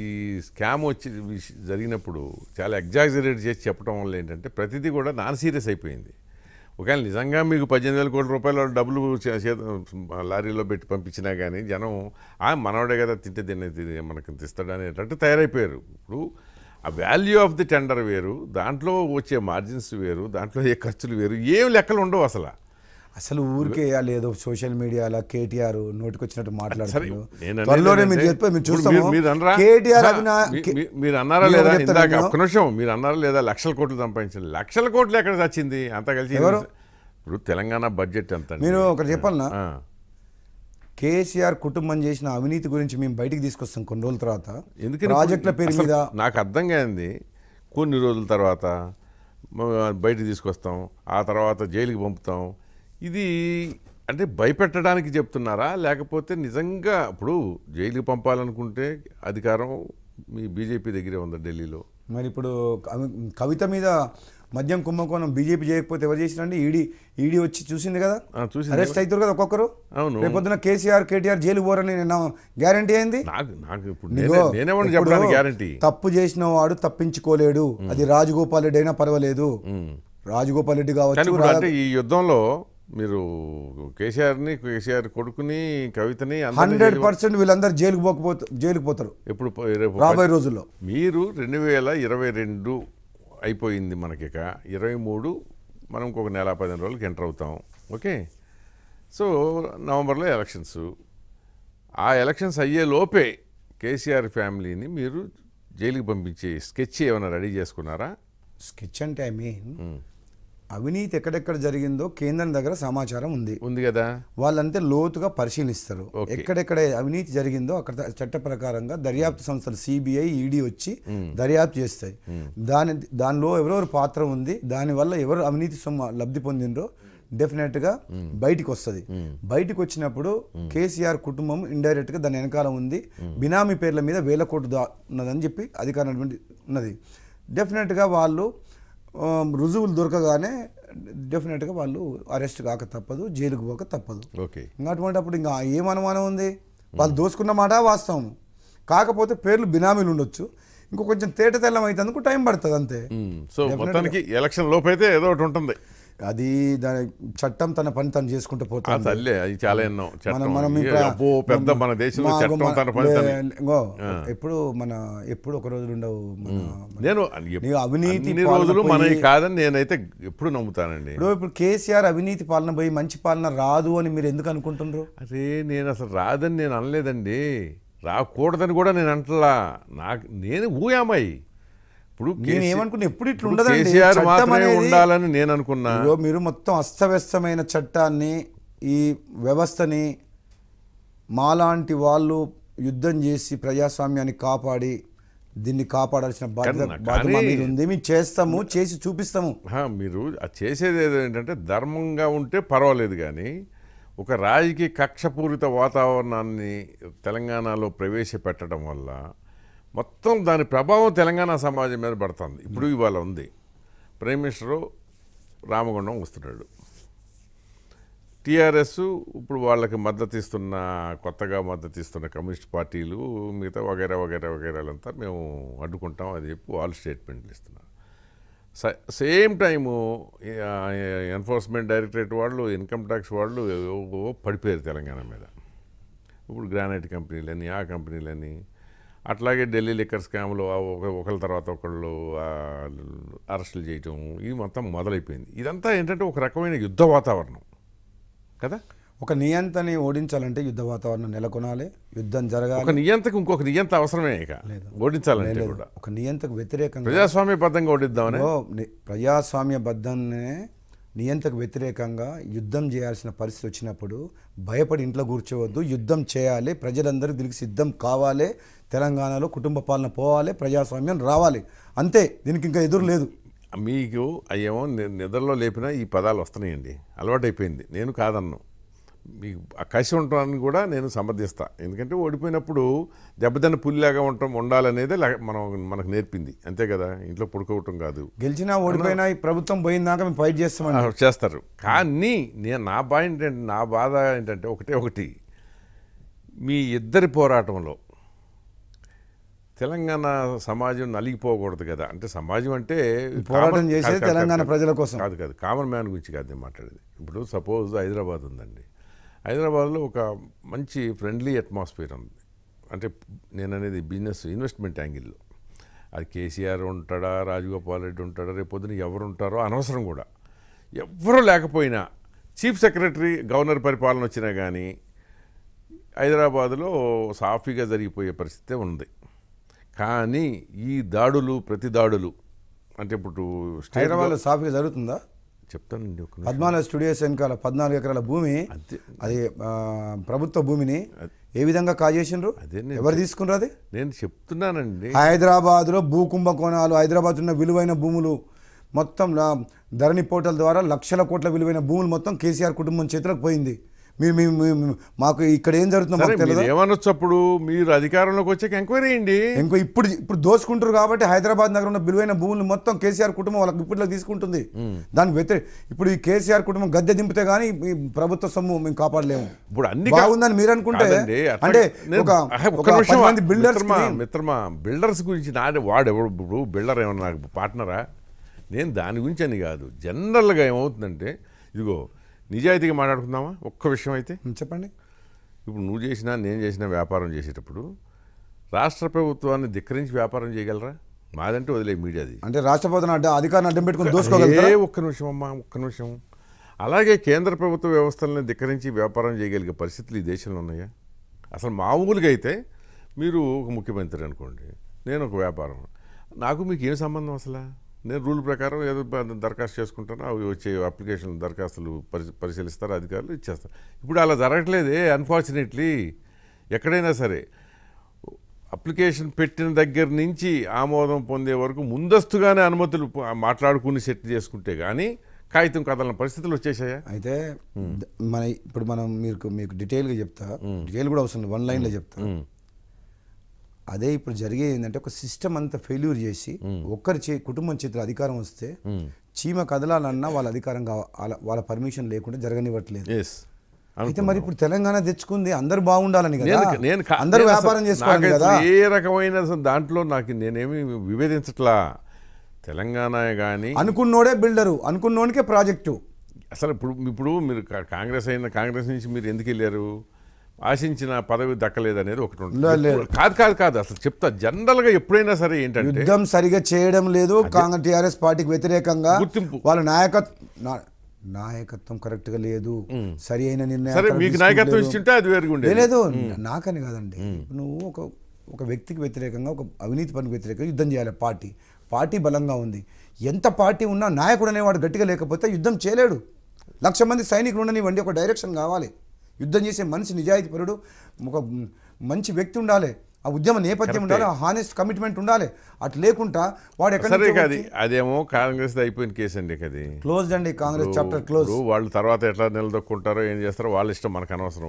ఈ స్కామ్ వచ్చి జరిగినప్పుడు చాలా ఎగ్జాగ్జరేట్ చేసి చెప్పడం వల్ల ఏంటంటే ప్రతిదీ కూడా నాన్ సీరియస్ అయిపోయింది ఒకవేళ నిజంగా మీకు పద్దెనిమిది వేల కోట్ల రూపాయలు డబ్బులు లారీలో పెట్టి పంపించినా కానీ జనం ఆ మనవడే కదా తింటే తినే మనకి తిస్తాడు అనేటట్టు తయారైపోయారు ఇప్పుడు ఆ వాల్యూ ఆఫ్ ది టెండర్ వేరు దాంట్లో వచ్చే మార్జిన్స్ వేరు దాంట్లో ఏ ఖర్చులు వేరు ఏం లెక్కలు ఉండవు అసలు అసలు ఊరికే లేదు సోషల్ మీడియాలో కేటీఆర్ నోటికొచ్చినట్టు మాట్లాడుతున్నారు త్వరలోనే మీరు చెప్పే మీరు కేటీఆర్ మీరు అన్నారా లేదా నిమిషం మీరు అన్నారా లేదా లక్షల కోట్లు సంపాదించింది లక్షల కోట్లు ఎక్కడ వచ్చింది అంత కలిసి ఎవరు ఇప్పుడు తెలంగాణ బడ్జెట్ ఎంత మీరు ఒకటి చెప్పాలన్నా కేసీఆర్ కుటుంబం చేసిన అవినీతి గురించి మేము బయటికి తీసుకొస్తాం కొన్ని రోజుల తర్వాత ఎందుకంటే ప్రాజెక్టుల పేరు మీద నాకు అర్థం కాయింది కొన్ని రోజుల తర్వాత బయటకు తీసుకొస్తాం ఆ తర్వాత జైలుకి పంపుతాం ఇది అంటే భయపెట్టడానికి చెప్తున్నారా లేకపోతే నిజంగా ఇప్పుడు జైలుకి పంపాలనుకుంటే అధికారం మీ బీజేపీ దగ్గరే ఉందా ఢిల్లీలో మరి ఇప్పుడు కవిత మీద మద్యం కుంభకోణం బీజేపీ చేయకపోతే ఎవరు చేసినండి ఈడీ ఈడీ వచ్చి చూసింది కదా చూసి అరెస్ట్ అవుతారు కదా ఒక్కొక్కరు అవును రేపొద్దున కేసీఆర్ కేటీఆర్ జైలు పోరని నేను గ్యారంటీ అయింది గ్యారంటీ తప్పు చేసిన వాడు తప్పించుకోలేడు అది రాజగోపాల్ రెడ్డి అయినా పర్వాలేదు రాజగోపాల్ రెడ్డి కావచ్చు ఈ యుద్ధంలో మీరు కేసీఆర్ని కేసీఆర్ కొడుకుని కవితని హండ్రెడ్ పర్సెంట్ వీళ్ళందరూ జైలుకు పోకపోతే జైలుకు పోతారు ఇప్పుడు రాబోయే రోజుల్లో మీరు రెండు వేల ఇరవై రెండు అయిపోయింది మనకిక ఇరవై మూడు మనం ఒక నెల పదిహేను రోజులకి ఎంటర్ అవుతాం ఓకే సో నవంబర్లో ఎలక్షన్స్ ఆ ఎలక్షన్స్ అయ్యే లోపే కేసీఆర్ ఫ్యామిలీని మీరు జైలుకి పంపించే స్కెచ్ ఏమైనా రెడీ చేసుకున్నారా స్కెచ్ అంటే ఐ మీన్ అవినీతి ఎక్కడెక్కడ జరిగిందో కేంద్రం దగ్గర సమాచారం ఉంది ఉంది కదా వాళ్ళంతే లోతుగా పరిశీలిస్తారు ఎక్కడెక్కడ అవినీతి జరిగిందో అక్కడ చట్ట ప్రకారంగా దర్యాప్తు సంస్థలు సిబిఐ ఈడీ వచ్చి దర్యాప్తు చేస్తాయి దాని దానిలో ఎవరెవరు పాత్ర ఉంది దానివల్ల ఎవరు అవినీతి సొమ్ము లబ్ధి పొందినరో డెఫినెట్గా బయటికి వస్తుంది బయటకు వచ్చినప్పుడు కేసీఆర్ కుటుంబం ఇండైరెక్ట్గా దాని వెనకాల ఉంది బినామీ పేర్ల మీద వేల కోట్లు దా ఉన్నదని చెప్పి అధికారం ఉన్నది డెఫినెట్గా వాళ్ళు రుజువులు దొరకగానే డెఫినెట్గా వాళ్ళు అరెస్ట్ కాక తప్పదు జైలుకు పోక తప్పదు ఓకే అటువంటిప్పుడు ఇంకా ఏం అనుమానం ఉంది వాళ్ళు దోసుకున్న మాట వాస్తవం కాకపోతే పేర్లు బినామీలు ఉండొచ్చు ఇంకో కొంచెం తేట తెల్లం అయితే అందుకు టైం పడుతుంది అంతే సో మొత్తానికి ఎలక్షన్ లోపైతే ఏదో ఒకటి ఉంటుంది అది దాని చట్టం తన పని తను చేసుకుంటూ పోతుంది అది చాలా ఎన్నో మనం పెద్ద మన దేశంలో చట్టం తన ఎప్పుడు మన ఎప్పుడు ఒక రోజు ఉండవు నేను అవినీతి రోజులు మన కాదని నేనైతే ఎప్పుడు నమ్ముతానండి ఇప్పుడు ఇప్పుడు కేసీఆర్ అవినీతి పాలన పోయి మంచి పాలన రాదు అని మీరు ఎందుకు అనుకుంటున్నారు అరే నేను అసలు రాదని నేను అనలేదండి రాకూడదని కూడా నేను అంటలా నాకు నేను ఊయామాయి ఇప్పుడు నేనేమనుకున్నా ఎప్పుడు ఇట్లా ఉండదు మాత్రమే ఉండాలని నేను అనుకున్నా మీరు మొత్తం అస్తవ్యస్తమైన చట్టాన్ని ఈ వ్యవస్థని మాలాంటి వాళ్ళు యుద్ధం చేసి ప్రజాస్వామ్యాన్ని కాపాడి దీన్ని కాపాడాల్సిన బాధ్యత ఉంది మేము చేస్తాము చేసి చూపిస్తాము మీరు చేసేది ఏంటంటే ధర్మంగా ఉంటే పర్వాలేదు కానీ ఒక రాజకీయ కక్షపూరిత వాతావరణాన్ని తెలంగాణలో ప్రవేశపెట్టడం వల్ల మొత్తం దాని ప్రభావం తెలంగాణ సమాజం మీద పడుతుంది ఇప్పుడు ఇవాళ ఉంది ప్రైమ్ మినిస్టరు రామగుండం వస్తున్నాడు టీఆర్ఎస్ ఇప్పుడు వాళ్ళకి మద్దతు ఇస్తున్న కొత్తగా మద్దతు ఇస్తున్న కమ్యూనిస్ట్ పార్టీలు మిగతా వగైరా వగైరా వగైరాలంతా మేము అడ్డుకుంటాం అని చెప్పి వాళ్ళు స్టేట్మెంట్లు ఇస్తున్నారు సేమ్ టైము ఎన్ఫోర్స్మెంట్ డైరెక్టరేట్ వాళ్ళు ఇన్కమ్ ట్యాక్స్ వాళ్ళు పడిపోయారు తెలంగాణ మీద ఇప్పుడు గ్రానైట్ కంపెనీలని ఆ కంపెనీలని అట్లాగే ఢిల్లీ లిక్కర్ స్కామ్లు ఒకళ్ళ తర్వాత ఒకళ్ళు అరెస్టులు చేయటం ఇది మొత్తం మొదలైపోయింది ఇదంతా ఏంటంటే ఒక రకమైన యుద్ధ వాతావరణం కదా ఒక నియంతని ఓడించాలంటే యుద్ధ వాతావరణం నెలకొనాలి యుద్ధం జరగాలి ఒక నియంతకు ఇంకొక నియంత అవసరమే ఇక ఓడించాలంటే కూడా ఒక నియంతకు వ్యతిరేకంగా ప్రజాస్వామ్యబద్ధంగా ఓడిద్దామని ప్రజాస్వామ్యబద్ధంగానే నియంత్రకు వ్యతిరేకంగా యుద్ధం చేయాల్సిన పరిస్థితి వచ్చినప్పుడు భయపడి ఇంట్లో కూర్చోవద్దు యుద్ధం చేయాలి ప్రజలందరూ దీనికి సిద్ధం కావాలి తెలంగాణలో కుటుంబ పాలన పోవాలి ప్రజాస్వామ్యం రావాలి అంతే దీనికి ఇంకా ఎదురు లేదు మీకు అయ్యేమో నిద్రలో లేపినా ఈ పదాలు వస్తున్నాయండి అలవాటైపోయింది నేను కాదన్ను మీకు కసి ఉండటానికి కూడా నేను సమర్థిస్తా ఎందుకంటే ఓడిపోయినప్పుడు దెబ్బతిన్న పుల్లిలాగా ఉండటం ఉండాలనేదే మనం మనకు నేర్పింది అంతే కదా ఇంట్లో పడుకోవటం కాదు గెలిచినా ఓడిపోయినా ఈ ప్రభుత్వం పోయిందాక మేము ఫైట్ చేస్తామని చేస్తారు కానీ నేను నా బాధ ఏంటంటే నా బాధ ఏంటంటే ఒకటే ఒకటి మీ ఇద్దరి పోరాటంలో తెలంగాణ సమాజం నలిగిపోకూడదు కదా అంటే సమాజం అంటే పోరాటం చేసే తెలంగాణ ప్రజల కోసం కాదు కాదు కామన్ మ్యాన్ గురించి కాదు నేను మాట్లాడేది ఇప్పుడు సపోజ్ హైదరాబాద్ ఉందండి హైదరాబాద్లో ఒక మంచి ఫ్రెండ్లీ అట్మాస్ఫియర్ ఉంది అంటే నేను అనేది బిజినెస్ ఇన్వెస్ట్మెంట్ యాంగిల్లో అది కేసీఆర్ ఉంటాడా రాజగోపాల్ రెడ్డి ఉంటాడా రేపొద్దున ఎవరు ఉంటారో అనవసరం కూడా ఎవరు లేకపోయినా చీఫ్ సెక్రటరీ గవర్నర్ పరిపాలన వచ్చినా కానీ హైదరాబాదులో సాఫీగా జరిగిపోయే పరిస్థితి ఉంది కానీ ఈ దాడులు ప్రతి దాడులు అంటే ఇప్పుడు హైదరాబాద్లో సాఫీగా జరుగుతుందా చెప్తానండి ఒక పద్మాలయ స్టూడియోస్ వెనకాల పద్నాలుగు ఎకరాల భూమి అది ప్రభుత్వ భూమిని ఏ విధంగా కాజేసినారు ఎవరు తీసుకున్నారు అది నేను చెప్తున్నానండి హైదరాబాద్లో కుంభకోణాలు హైదరాబాద్ ఉన్న విలువైన భూములు మొత్తం ధరణి పోర్టల్ ద్వారా లక్షల కోట్ల విలువైన భూములు మొత్తం కేసీఆర్ కుటుంబం చేతులకు పోయింది మీరు మాకు ఇక్కడ ఏం జరుగుతుందో ఏమనొచ్చు అప్పుడు మీరు అధికారంలోకి వచ్చాక ఎంక్వైరీ చేయండి ఇంకో ఇప్పుడు ఇప్పుడు దోచుకుంటారు కాబట్టి హైదరాబాద్ నగరం ఉన్న విలువైన భూములు మొత్తం కేసీఆర్ కుటుంబం వాళ్ళకి ఇప్పుడు తీసుకుంటుంది దాని వ్యతిరేక ఇప్పుడు ఈ కేసీఆర్ కుటుంబం గద్దె దింపితే కానీ ప్రభుత్వ సొమ్ము మేము కాపాడలేము ఇప్పుడు అన్ని బాగుందని మీరు అనుకుంటే అంటే బిల్డర్స్ మిత్రమా బిల్డర్స్ గురించి నాది వాడెవడు ఇప్పుడు బిల్డర్ ఏమన్నా పార్ట్నరా నేను దాని గురించి అని కాదు జనరల్గా ఏమవుతుందంటే ఇదిగో నిజాయితీగా మాట్లాడుకుందామా ఒక్క విషయం అయితే చెప్పండి ఇప్పుడు నువ్వు చేసినా నేను చేసిన వ్యాపారం చేసేటప్పుడు రాష్ట్ర ప్రభుత్వాన్ని ధిక్కరించి వ్యాపారం చేయగలరా మాదంటే వదిలే మీడియాది అంటే రాష్ట్ర ప్రభుత్వం అధికారాన్ని అడ్డం పెట్టుకుని ఏ ఒక్క నిమిషం అమ్మా ఒక్క నిమిషం అలాగే కేంద్ర ప్రభుత్వ వ్యవస్థలను ధిక్కరించి వ్యాపారం చేయగలిగే పరిస్థితులు ఈ దేశంలో ఉన్నాయా అసలు మామూలుగా అయితే మీరు ఒక ముఖ్యమంత్రి అనుకోండి నేను ఒక వ్యాపారం నాకు మీకు ఏం సంబంధం అసలు నేను రూల్ ప్రకారం ఏదో దరఖాస్తు చేసుకుంటానో అవి వచ్చే అప్లికేషన్ దరఖాస్తులు పరి పరిశీలిస్తారు అధికారులు ఇచ్చేస్తారు ఇప్పుడు అలా జరగట్లేదే అన్ఫార్చునేట్లీ ఎక్కడైనా సరే అప్లికేషన్ పెట్టిన దగ్గర నుంచి ఆమోదం పొందే వరకు ముందస్తుగానే అనుమతులు మాట్లాడుకుని సెట్ చేసుకుంటే కానీ కాగితం కదలన పరిస్థితులు వచ్చేసాయా అయితే మన ఇప్పుడు మనం మీకు మీకు డీటెయిల్గా చెప్తా డీటెయిల్ కూడా అవసరం వన్ లైన్లో చెప్తా అదే ఇప్పుడు జరిగేది ఏంటంటే ఒక సిస్టమ్ అంతా ఫెయిల్యూర్ చేసి ఒక్కరి చే కుటుంబం చేతిలో అధికారం వస్తే చీమ కదలాలన్నా వాళ్ళ అధికారం వాళ్ళ పర్మిషన్ లేకుండా జరగనివ్వట్లేదు అయితే మరి ఇప్పుడు తెలంగాణ తెచ్చుకుంది అందరు బాగుండాలని నేను అందరూ వ్యాపారం చేసుకోవాలి కదా ఏ రకమైన దాంట్లో నాకు నేనేమి విభేదించట్లా తెలంగాణ కానీ అనుకున్నోడే బిల్డరు అనుకున్నోడికే ప్రాజెక్టు అసలు ఇప్పుడు ఇప్పుడు మీరు కాంగ్రెస్ అయిన కాంగ్రెస్ నుంచి మీరు ఎందుకు వెళ్ళారు ఆశించిన పదవి దక్కలేదనేది ఒకటి ఉంటుంది కాదు కాదు కాదు అసలు చెప్తా జనరల్ గా ఎప్పుడైనా సరే ఏంటంటే యుద్ధం సరిగా చేయడం లేదు కాంగ్రెస్ టిఆర్ఎస్ పార్టీకి వ్యతిరేకంగా గుర్తింపు వాళ్ళ నాయకత్వం నాయకత్వం కరెక్ట్ గా లేదు సరి అయిన నిర్ణయం నాయకత్వం లేదు నాకని కాదండి నువ్వు ఒక ఒక వ్యక్తికి వ్యతిరేకంగా ఒక అవినీతి పనికి వ్యతిరేకంగా యుద్ధం చేయాలి పార్టీ పార్టీ బలంగా ఉంది ఎంత పార్టీ ఉన్నా నాయకుడు అనేవాడు గట్టిగా లేకపోతే యుద్ధం చేయలేడు లక్ష మంది సైనికులు ఉండనివ్వండి ఒక డైరెక్షన్ కావాలి యుద్ధం చేసే మనిషి నిజాయితీ పరుడు ఒక మంచి వ్యక్తి ఉండాలి ఆ ఉద్యమ నేపథ్యం ఉండాలి ఆ హానెస్ట్ కమిట్మెంట్ ఉండాలి అటు లేకుండా వాడు ఎక్కడ అదేమో కాంగ్రెస్ అయిపోయిన కేసు అండి అది క్లోజ్ అండి కాంగ్రెస్ చాప్టర్ క్లోజ్ వాళ్ళు తర్వాత ఎట్లా నిలదొక్కుంటారో ఏం చేస్తారో వాళ్ళ ఇష్టం మనకు అనవసరం